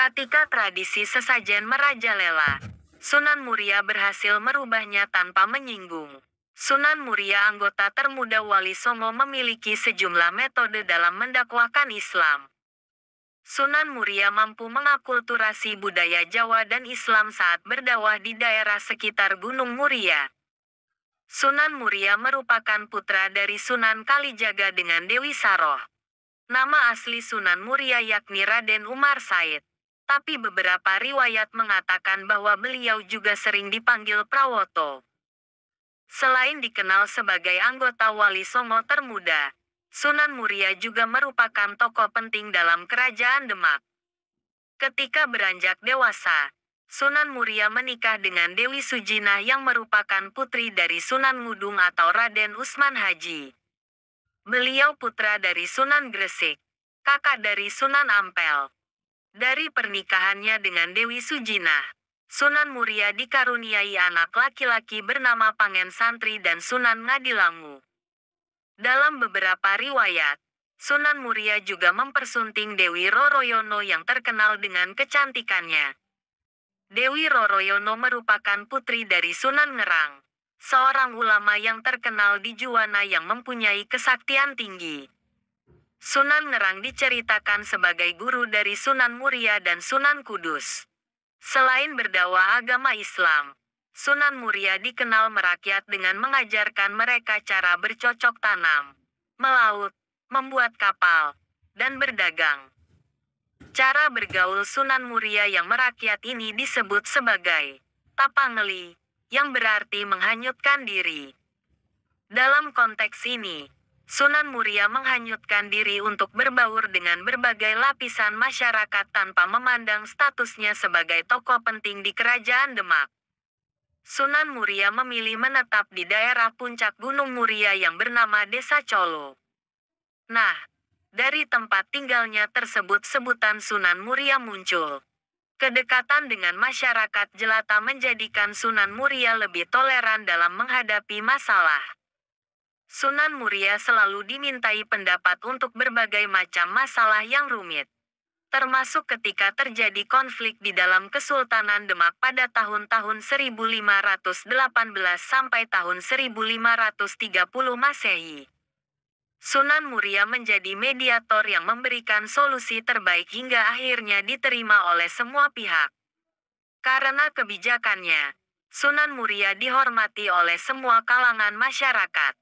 Ketika tradisi sesajen merajalela, Sunan Muria berhasil merubahnya tanpa menyinggung. Sunan Muria anggota termuda Wali Songo memiliki sejumlah metode dalam mendakwakan Islam. Sunan Muria mampu mengakulturasi budaya Jawa dan Islam saat berdakwah di daerah sekitar Gunung Muria. Sunan Muria merupakan putra dari Sunan Kalijaga dengan Dewi Saroh. Nama asli Sunan Muria yakni Raden Umar Said tapi beberapa riwayat mengatakan bahwa beliau juga sering dipanggil Prawoto. Selain dikenal sebagai anggota Wali Songo termuda, Sunan Muria juga merupakan tokoh penting dalam kerajaan Demak. Ketika beranjak dewasa, Sunan Muria menikah dengan Dewi Sujina yang merupakan putri dari Sunan Ngudung atau Raden Usman Haji. Beliau putra dari Sunan Gresik, kakak dari Sunan Ampel dari pernikahannya dengan Dewi Sujina. Sunan Muria dikaruniai anak laki-laki bernama Pangen Santri dan Sunan Ngadilangu. Dalam beberapa riwayat, Sunan Muria juga mempersunting Dewi Roroyono yang terkenal dengan kecantikannya. Dewi Roroyono merupakan putri dari Sunan Ngerang, seorang ulama yang terkenal di Juwana yang mempunyai kesaktian tinggi. Sunan Ngerang diceritakan sebagai guru dari Sunan Muria dan Sunan Kudus. Selain berdakwah agama Islam, Sunan Muria dikenal merakyat dengan mengajarkan mereka cara bercocok tanam, melaut, membuat kapal, dan berdagang. Cara bergaul Sunan Muria yang merakyat ini disebut sebagai tapangli, yang berarti menghanyutkan diri. Dalam konteks ini, Sunan Muria menghanyutkan diri untuk berbaur dengan berbagai lapisan masyarakat tanpa memandang statusnya sebagai tokoh penting di kerajaan Demak. Sunan Muria memilih menetap di daerah puncak Gunung Muria yang bernama Desa Colo. Nah, dari tempat tinggalnya tersebut sebutan Sunan Muria muncul. Kedekatan dengan masyarakat jelata menjadikan Sunan Muria lebih toleran dalam menghadapi masalah. Sunan Muria selalu dimintai pendapat untuk berbagai macam masalah yang rumit. Termasuk ketika terjadi konflik di dalam Kesultanan Demak pada tahun-tahun 1518 sampai tahun 1530 Masehi. Sunan Muria menjadi mediator yang memberikan solusi terbaik hingga akhirnya diterima oleh semua pihak. Karena kebijakannya, Sunan Muria dihormati oleh semua kalangan masyarakat.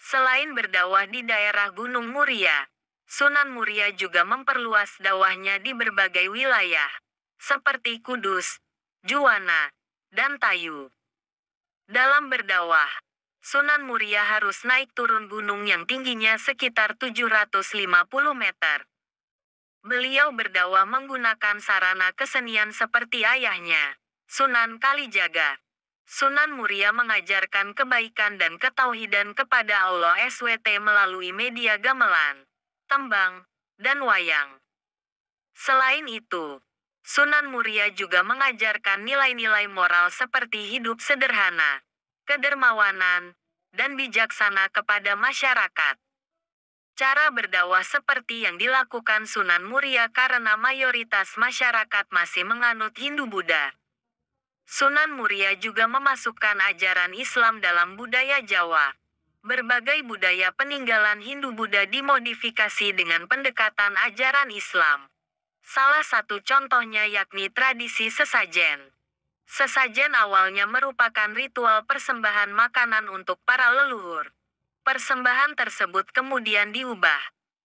Selain berdakwah di daerah Gunung Muria, Sunan Muria juga memperluas dakwahnya di berbagai wilayah, seperti Kudus, Juwana, dan Tayu. Dalam berdakwah, Sunan Muria harus naik turun gunung yang tingginya sekitar 750 meter. Beliau berdakwah menggunakan sarana kesenian seperti ayahnya, Sunan Kalijaga. Sunan Muria mengajarkan kebaikan dan ketauhidan kepada Allah SWT melalui media gamelan, tembang, dan wayang. Selain itu, Sunan Muria juga mengajarkan nilai-nilai moral seperti hidup sederhana, kedermawanan, dan bijaksana kepada masyarakat. Cara berdakwah seperti yang dilakukan Sunan Muria karena mayoritas masyarakat masih menganut Hindu-Buddha. Sunan Muria juga memasukkan ajaran Islam dalam budaya Jawa. Berbagai budaya peninggalan Hindu-Buddha dimodifikasi dengan pendekatan ajaran Islam. Salah satu contohnya yakni tradisi sesajen. Sesajen awalnya merupakan ritual persembahan makanan untuk para leluhur. Persembahan tersebut kemudian diubah.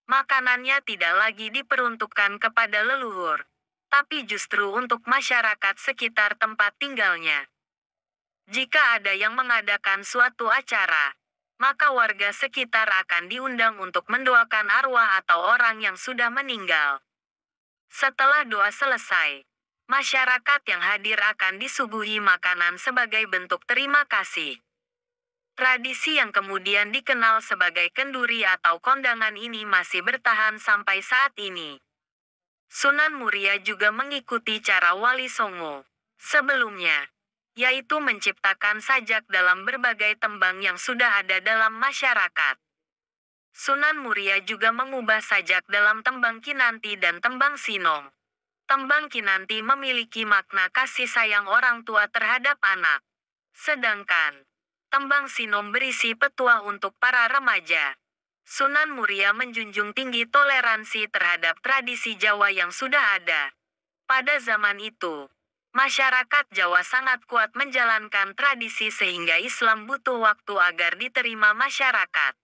Makanannya tidak lagi diperuntukkan kepada leluhur, tapi justru untuk masyarakat sekitar tempat tinggalnya. Jika ada yang mengadakan suatu acara, maka warga sekitar akan diundang untuk mendoakan arwah atau orang yang sudah meninggal. Setelah doa selesai, masyarakat yang hadir akan disuguhi makanan sebagai bentuk terima kasih. Tradisi yang kemudian dikenal sebagai kenduri atau kondangan ini masih bertahan sampai saat ini. Sunan Muria juga mengikuti cara Wali Songo sebelumnya, yaitu menciptakan sajak dalam berbagai tembang yang sudah ada dalam masyarakat. Sunan Muria juga mengubah sajak dalam tembang Kinanti dan tembang Sinong. Tembang Kinanti memiliki makna kasih sayang orang tua terhadap anak. Sedangkan, tembang Sinong berisi petua untuk para remaja. Sunan Muria menjunjung tinggi toleransi terhadap tradisi Jawa yang sudah ada. Pada zaman itu, masyarakat Jawa sangat kuat menjalankan tradisi sehingga Islam butuh waktu agar diterima masyarakat.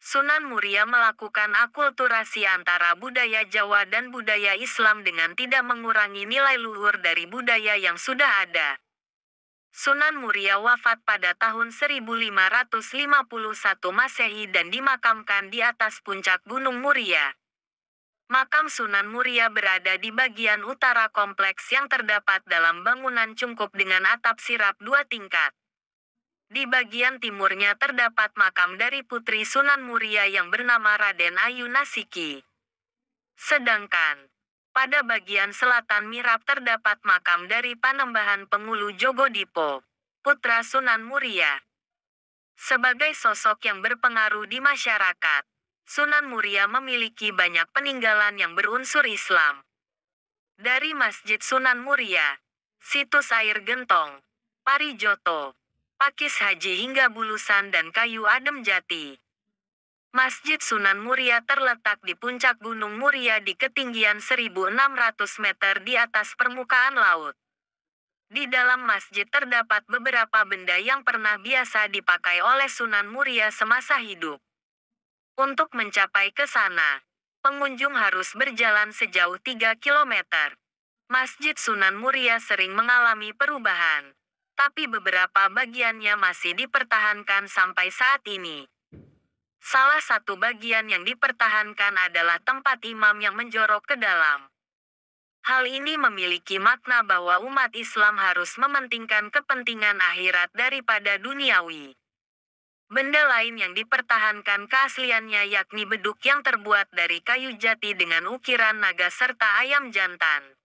Sunan Muria melakukan akulturasi antara budaya Jawa dan budaya Islam dengan tidak mengurangi nilai luhur dari budaya yang sudah ada. Sunan Muria wafat pada tahun 1551 Masehi dan dimakamkan di atas puncak Gunung Muria. Makam Sunan Muria berada di bagian utara kompleks yang terdapat dalam bangunan cungkup dengan atap sirap dua tingkat. Di bagian timurnya terdapat makam dari putri Sunan Muria yang bernama Raden Ayu Nasiki. Sedangkan, pada bagian selatan Mirap terdapat makam dari Panembahan Pengulu Jogodipo, putra Sunan Muria. Sebagai sosok yang berpengaruh di masyarakat, Sunan Muria memiliki banyak peninggalan yang berunsur Islam. Dari Masjid Sunan Muria, situs air gentong, parijoto, pakis haji hingga bulusan dan kayu adem jati. Masjid Sunan Muria terletak di puncak Gunung Muria di ketinggian 1.600 meter di atas permukaan laut. Di dalam masjid terdapat beberapa benda yang pernah biasa dipakai oleh Sunan Muria semasa hidup. Untuk mencapai ke sana, pengunjung harus berjalan sejauh 3 km. Masjid Sunan Muria sering mengalami perubahan, tapi beberapa bagiannya masih dipertahankan sampai saat ini. Salah satu bagian yang dipertahankan adalah tempat imam yang menjorok ke dalam. Hal ini memiliki makna bahwa umat Islam harus mementingkan kepentingan akhirat daripada duniawi. Benda lain yang dipertahankan keasliannya yakni beduk yang terbuat dari kayu jati dengan ukiran naga serta ayam jantan.